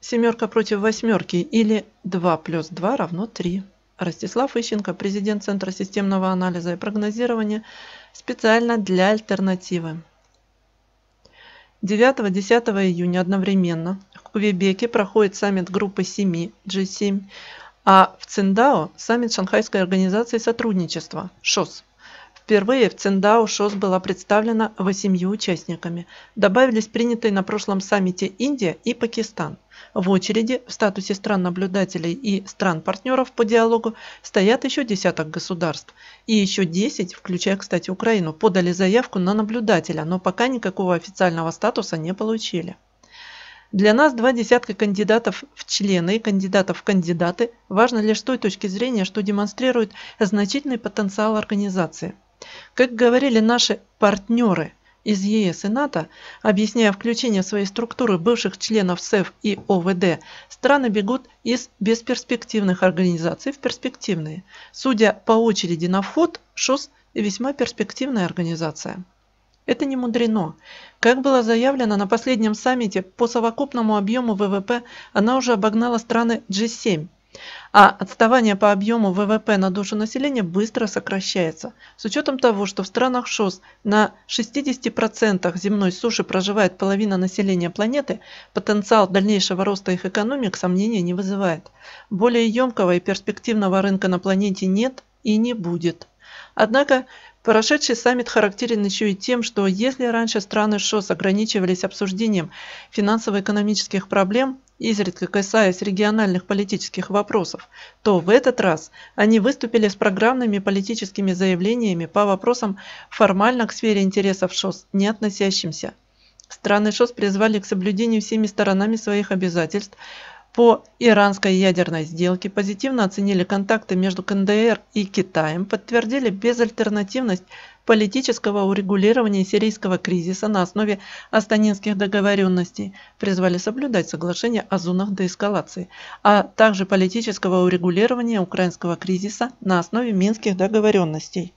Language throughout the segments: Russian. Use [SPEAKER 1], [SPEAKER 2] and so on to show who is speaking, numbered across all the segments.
[SPEAKER 1] Семерка против восьмерки или 2 плюс 2 равно 3. Ростислав Ищенко, президент Центра системного анализа и прогнозирования, специально для альтернативы. 9-10 июня одновременно в Квебеке проходит саммит группы 7 G7, а в Циндао – саммит Шанхайской организации сотрудничества ШОС – Впервые в Циндао ШОС была представлена восемью участниками. Добавились принятые на прошлом саммите Индия и Пакистан. В очереди в статусе стран-наблюдателей и стран-партнеров по диалогу стоят еще десяток государств. И еще 10, включая, кстати, Украину, подали заявку на наблюдателя, но пока никакого официального статуса не получили. Для нас два десятка кандидатов в члены и кандидатов в кандидаты важно лишь с той точки зрения, что демонстрирует значительный потенциал организации – как говорили наши партнеры из ЕС и НАТО, объясняя включение в свои структуры бывших членов СЭФ и ОВД, страны бегут из бесперспективных организаций в перспективные. Судя по очереди на вход, ШОС – весьма перспективная организация. Это не мудрено. Как было заявлено на последнем саммите, по совокупному объему ВВП она уже обогнала страны G7, а отставание по объему ВВП на душу населения быстро сокращается. С учетом того, что в странах ШОС на 60% земной суши проживает половина населения планеты, потенциал дальнейшего роста их экономик сомнений не вызывает. Более емкого и перспективного рынка на планете нет и не будет. Однако Прошедший саммит характерен еще и тем, что если раньше страны ШОС ограничивались обсуждением финансово-экономических проблем, изредка касаясь региональных политических вопросов, то в этот раз они выступили с программными политическими заявлениями по вопросам формально к сфере интересов ШОС не относящимся. Страны ШОС призвали к соблюдению всеми сторонами своих обязательств по иранской ядерной сделке, позитивно оценили контакты между КНДР и Китаем, подтвердили безальтернативность политического урегулирования сирийского кризиса на основе астанинских договоренностей, призвали соблюдать соглашение о зонах деэскалации, а также политического урегулирования украинского кризиса на основе минских договоренностей.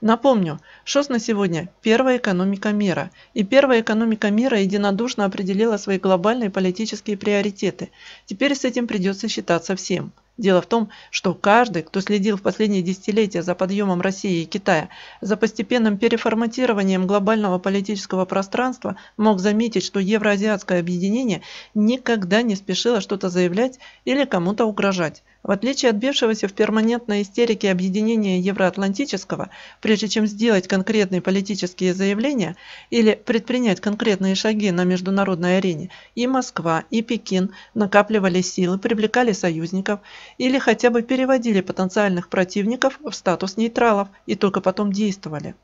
[SPEAKER 1] Напомню, ШОС на сегодня – первая экономика мира, и первая экономика мира единодушно определила свои глобальные политические приоритеты. Теперь с этим придется считаться всем. Дело в том, что каждый, кто следил в последние десятилетия за подъемом России и Китая, за постепенным переформатированием глобального политического пространства, мог заметить, что евроазиатское объединение никогда не спешило что-то заявлять или кому-то угрожать. В отличие от бившегося в перманентной истерике объединения евроатлантического, прежде чем сделать конкретные политические заявления или предпринять конкретные шаги на международной арене, и Москва, и Пекин накапливали силы, привлекали союзников – или хотя бы переводили потенциальных противников в статус нейтралов и только потом действовали.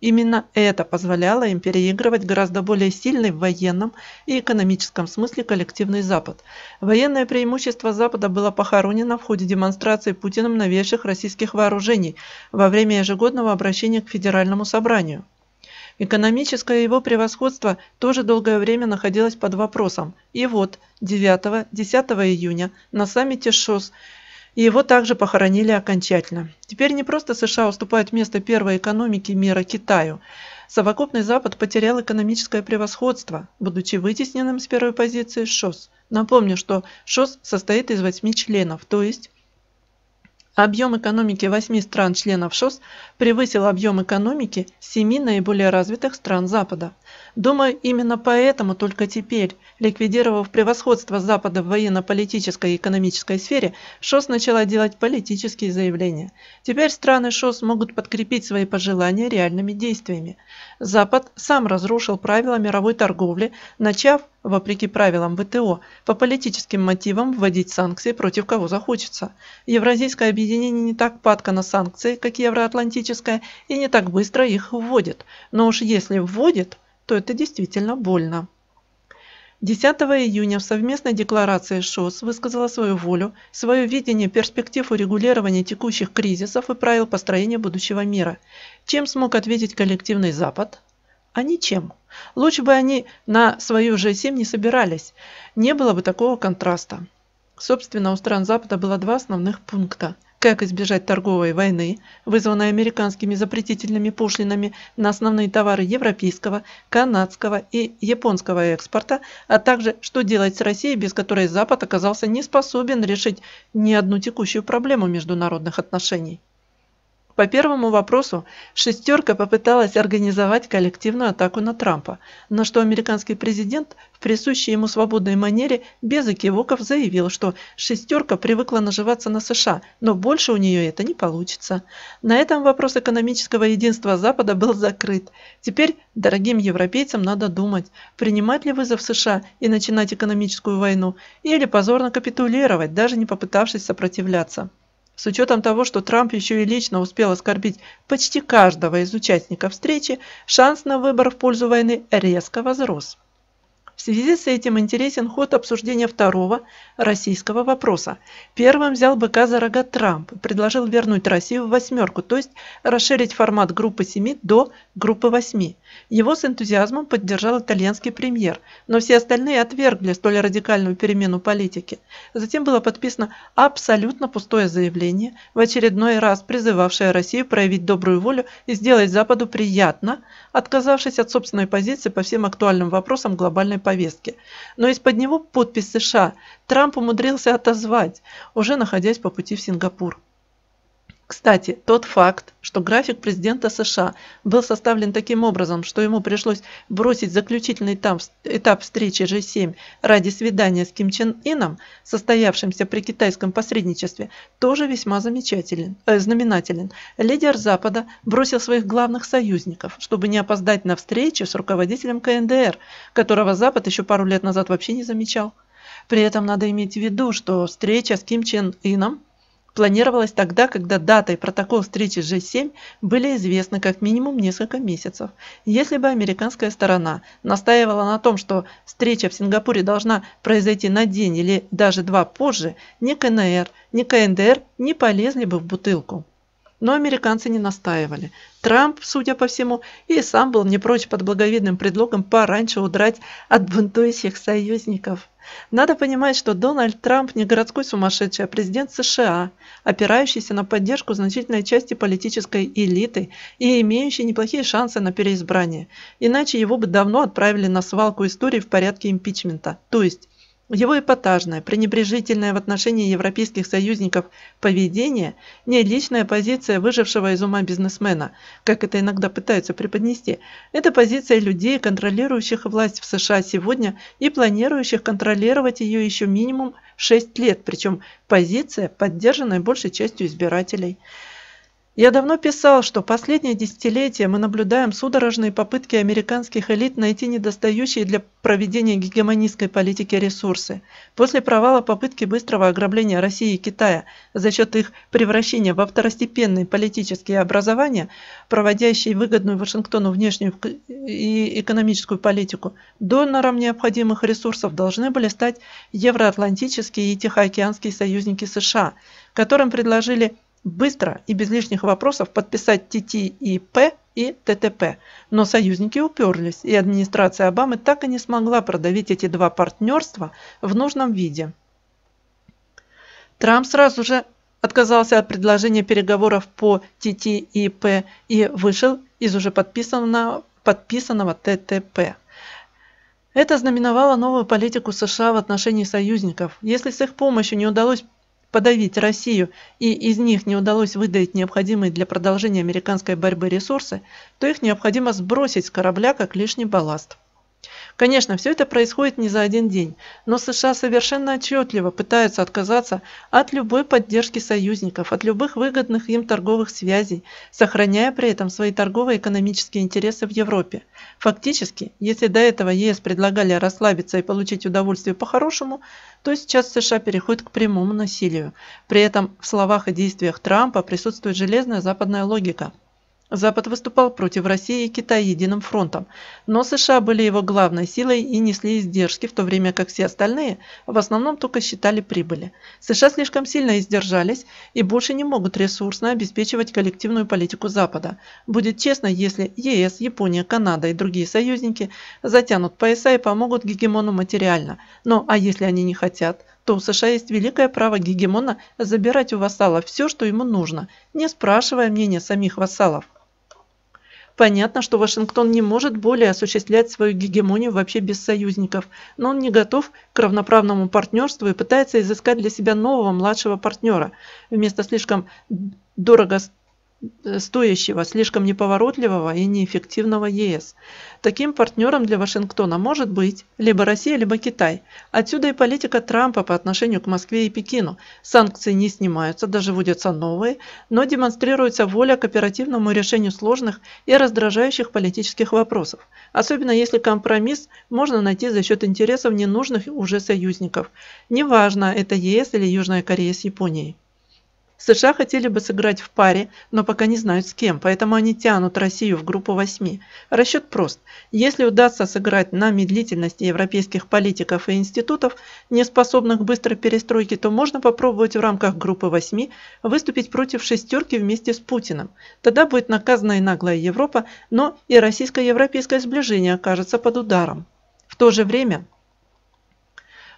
[SPEAKER 1] Именно это позволяло им переигрывать гораздо более сильный в военном и экономическом смысле коллективный Запад. Военное преимущество Запада было похоронено в ходе демонстрации Путиным новейших российских вооружений во время ежегодного обращения к Федеральному собранию. Экономическое его превосходство тоже долгое время находилось под вопросом. И вот 9-10 июня на саммите ШОС и его также похоронили окончательно. Теперь не просто США уступают место первой экономики мира Китаю. Совокупный Запад потерял экономическое превосходство, будучи вытесненным с первой позиции ШОС. Напомню, что ШОС состоит из восьми членов, то есть Объем экономики восьми стран-членов ШОС превысил объем экономики семи наиболее развитых стран Запада. Думаю, именно поэтому только теперь, ликвидировав превосходство Запада в военно-политической и экономической сфере, ШОС начала делать политические заявления. Теперь страны ШОС могут подкрепить свои пожелания реальными действиями. Запад сам разрушил правила мировой торговли, начав, вопреки правилам ВТО, по политическим мотивам вводить санкции против кого захочется. Евразийское объединение не так падко на санкции, как евроатлантическое, и не так быстро их вводит. Но уж если вводит, то это действительно больно. 10 июня в совместной декларации ШОС высказала свою волю, свое видение перспектив урегулирования текущих кризисов и правил построения будущего мира. Чем смог ответить коллективный Запад? А ничем. Лучше бы они на свою G7 не собирались. Не было бы такого контраста. Собственно, у стран Запада было два основных пункта как избежать торговой войны, вызванной американскими запретительными пошлинами на основные товары европейского, канадского и японского экспорта, а также что делать с Россией, без которой Запад оказался не способен решить ни одну текущую проблему международных отношений. По первому вопросу «шестерка» попыталась организовать коллективную атаку на Трампа, на что американский президент в присущей ему свободной манере без экивоков заявил, что «шестерка» привыкла наживаться на США, но больше у нее это не получится. На этом вопрос экономического единства Запада был закрыт. Теперь дорогим европейцам надо думать, принимать ли вызов США и начинать экономическую войну, или позорно капитулировать, даже не попытавшись сопротивляться. С учетом того, что Трамп еще и лично успел оскорбить почти каждого из участников встречи, шанс на выбор в пользу войны резко возрос. В связи с этим интересен ход обсуждения второго российского вопроса. Первым взял быка за рога Трамп и предложил вернуть Россию в восьмерку, то есть расширить формат группы семи до группы восьми. Его с энтузиазмом поддержал итальянский премьер, но все остальные отвергли столь радикальную перемену политики. Затем было подписано абсолютно пустое заявление, в очередной раз призывавшее Россию проявить добрую волю и сделать Западу приятно, отказавшись от собственной позиции по всем актуальным вопросам глобальной повестке. Но из-под него подпись США Трамп умудрился отозвать, уже находясь по пути в Сингапур. Кстати, тот факт, что график президента США был составлен таким образом, что ему пришлось бросить заключительный этап встречи G7 ради свидания с Ким Чен Ином, состоявшимся при китайском посредничестве, тоже весьма замечателен, э, знаменателен. Лидер Запада бросил своих главных союзников, чтобы не опоздать на встречу с руководителем КНДР, которого Запад еще пару лет назад вообще не замечал. При этом надо иметь в виду, что встреча с Ким Чен Ином – Планировалось тогда, когда дата и протокол встречи G7 были известны как минимум несколько месяцев. Если бы американская сторона настаивала на том, что встреча в Сингапуре должна произойти на день или даже два позже, ни КНР, ни КНДР не полезли бы в бутылку. Но американцы не настаивали. Трамп, судя по всему, и сам был не прочь под благовидным предлогом пораньше удрать от бунтующих союзников. Надо понимать, что Дональд Трамп не городской сумасшедший, а президент США, опирающийся на поддержку значительной части политической элиты и имеющий неплохие шансы на переизбрание. Иначе его бы давно отправили на свалку истории в порядке импичмента. То есть его эпатажное, пренебрежительное в отношении европейских союзников поведение – не личная позиция выжившего из ума бизнесмена, как это иногда пытаются преподнести. Это позиция людей, контролирующих власть в США сегодня и планирующих контролировать ее еще минимум 6 лет, причем позиция, поддержанная большей частью избирателей. Я давно писал, что последнее десятилетие мы наблюдаем судорожные попытки американских элит найти недостающие для проведения гегемонистской политики ресурсы. После провала попытки быстрого ограбления России и Китая за счет их превращения во второстепенные политические образования, проводящие выгодную Вашингтону внешнюю и экономическую политику, донором необходимых ресурсов должны были стать евроатлантические и тихоокеанские союзники США, которым предложили быстро и без лишних вопросов подписать ТТИП и ТТП. Но союзники уперлись, и администрация Обамы так и не смогла продавить эти два партнерства в нужном виде. Трамп сразу же отказался от предложения переговоров по ТТИП и вышел из уже подписанного, подписанного ТТП. Это знаменовало новую политику США в отношении союзников. Если с их помощью не удалось подавить Россию и из них не удалось выдавить необходимые для продолжения американской борьбы ресурсы, то их необходимо сбросить с корабля как лишний балласт. Конечно, все это происходит не за один день, но США совершенно отчетливо пытаются отказаться от любой поддержки союзников, от любых выгодных им торговых связей, сохраняя при этом свои торгово-экономические интересы в Европе. Фактически, если до этого ЕС предлагали расслабиться и получить удовольствие по-хорошему, то сейчас США переходят к прямому насилию. При этом в словах и действиях Трампа присутствует железная западная логика – Запад выступал против России и Китая единым фронтом, но США были его главной силой и несли издержки, в то время как все остальные в основном только считали прибыли. США слишком сильно издержались и больше не могут ресурсно обеспечивать коллективную политику Запада. Будет честно, если ЕС, Япония, Канада и другие союзники затянут пояса и помогут гегемону материально. Но а если они не хотят, то у США есть великое право гегемона забирать у вассала все, что ему нужно, не спрашивая мнения самих вассалов. Понятно, что Вашингтон не может более осуществлять свою гегемонию вообще без союзников, но он не готов к равноправному партнерству и пытается изыскать для себя нового младшего партнера. Вместо слишком дорого стоящего, слишком неповоротливого и неэффективного ЕС. Таким партнером для Вашингтона может быть либо Россия, либо Китай. Отсюда и политика Трампа по отношению к Москве и Пекину. Санкции не снимаются, даже вводятся новые, но демонстрируется воля к оперативному решению сложных и раздражающих политических вопросов, особенно если компромисс можно найти за счет интересов ненужных уже союзников. Неважно, это ЕС или Южная Корея с Японией. США хотели бы сыграть в паре, но пока не знают с кем, поэтому они тянут Россию в группу восьми. Расчет прост. Если удастся сыграть на медлительности европейских политиков и институтов, не способных быстрой перестройке, то можно попробовать в рамках группы восьми выступить против шестерки вместе с Путиным. Тогда будет наказана и наглая Европа, но и российско-европейское сближение окажется под ударом. В то же время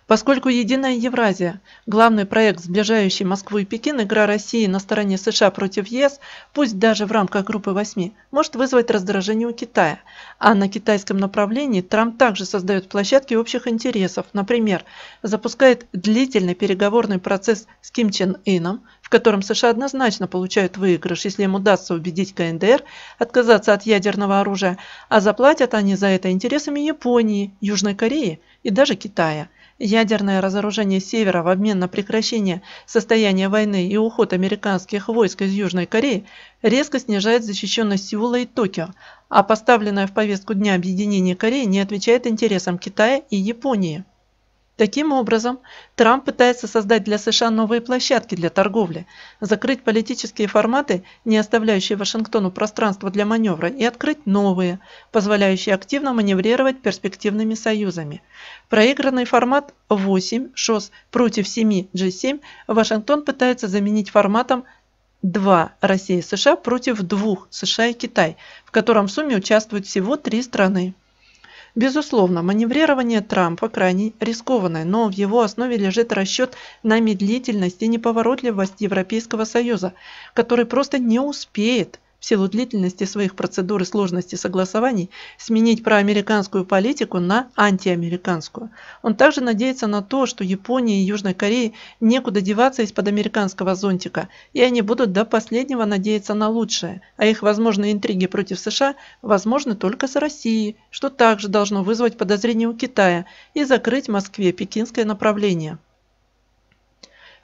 [SPEAKER 1] Поскольку «Единая Евразия» – главный проект, сближающий Москву и Пекин, игра России на стороне США против ЕС, пусть даже в рамках группы 8, может вызвать раздражение у Китая. А на китайском направлении Трамп также создает площадки общих интересов, например, запускает длительный переговорный процесс с Ким Чен Ином, в котором США однозначно получают выигрыш, если им удастся убедить КНДР отказаться от ядерного оружия, а заплатят они за это интересами Японии, Южной Кореи и даже Китая – Ядерное разоружение Севера в обмен на прекращение состояния войны и уход американских войск из Южной Кореи резко снижает защищенность Сеула и Токио, а поставленное в повестку дня объединение Кореи не отвечает интересам Китая и Японии. Таким образом, Трамп пытается создать для США новые площадки для торговли, закрыть политические форматы, не оставляющие Вашингтону пространства для маневра, и открыть новые, позволяющие активно маневрировать перспективными союзами. Проигранный формат 8 ШОС против 7 G7 Вашингтон пытается заменить форматом 2 Россия и США против 2 США и Китай, в котором в сумме участвуют всего три страны. Безусловно, маневрирование Трампа крайне рискованное, но в его основе лежит расчет на медлительность и неповоротливость Европейского Союза, который просто не успеет в силу длительности своих процедур и сложности согласований сменить проамериканскую политику на антиамериканскую. Он также надеется на то, что Японии и Южной Корее некуда деваться из-под американского зонтика, и они будут до последнего надеяться на лучшее, а их возможные интриги против США возможны только с Россией, что также должно вызвать подозрения у Китая и закрыть Москве пекинское направление.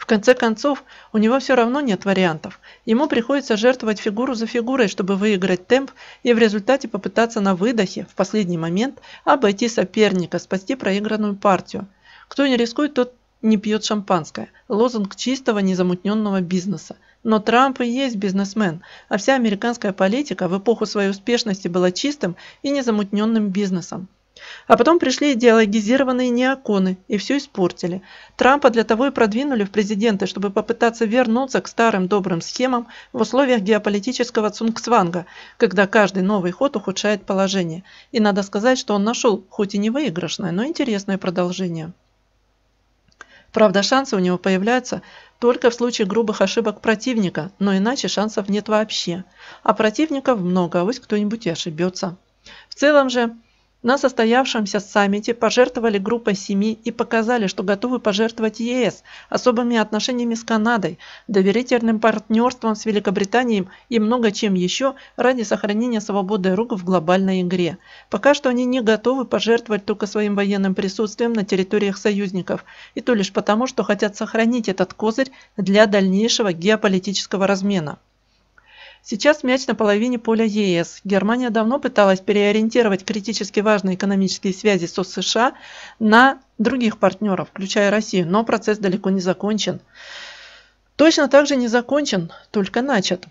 [SPEAKER 1] В конце концов, у него все равно нет вариантов. Ему приходится жертвовать фигуру за фигурой, чтобы выиграть темп и в результате попытаться на выдохе, в последний момент, обойти соперника, спасти проигранную партию. Кто не рискует, тот не пьет шампанское. Лозунг чистого, незамутненного бизнеса. Но Трамп и есть бизнесмен, а вся американская политика в эпоху своей успешности была чистым и незамутненным бизнесом. А потом пришли идеологизированные неоконы и все испортили. Трампа для того и продвинули в президенты, чтобы попытаться вернуться к старым добрым схемам в условиях геополитического цунгцванга, когда каждый новый ход ухудшает положение. И надо сказать, что он нашел, хоть и не выигрышное, но интересное продолжение. Правда, шансы у него появляются только в случае грубых ошибок противника, но иначе шансов нет вообще. А противников много, а вось кто-нибудь и ошибется. В целом же, на состоявшемся саммите пожертвовали группой семи и показали, что готовы пожертвовать ЕС, особыми отношениями с Канадой, доверительным партнерством с Великобританией и много чем еще ради сохранения свободы рук в глобальной игре. Пока что они не готовы пожертвовать только своим военным присутствием на территориях союзников, и то лишь потому, что хотят сохранить этот козырь для дальнейшего геополитического размена. Сейчас мяч на половине поля ЕС. Германия давно пыталась переориентировать критически важные экономические связи со США на других партнеров, включая Россию, но процесс далеко не закончен. Точно так же не закончен, только начат.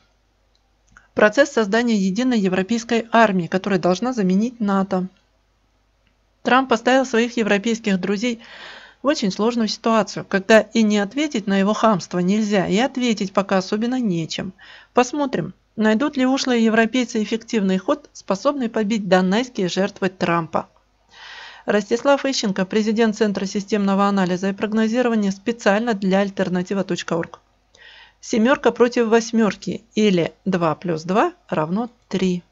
[SPEAKER 1] Процесс создания единой европейской армии, которая должна заменить НАТО. Трамп поставил своих европейских друзей в очень сложную ситуацию, когда и не ответить на его хамство нельзя, и ответить пока особенно нечем. Посмотрим, Найдут ли ушлые европейцы эффективный ход, способный побить донайские жертвы Трампа? Ростислав Ищенко, президент Центра системного анализа и прогнозирования специально для альтернатива.орг. Семерка против восьмерки или 2 плюс 2 равно 3.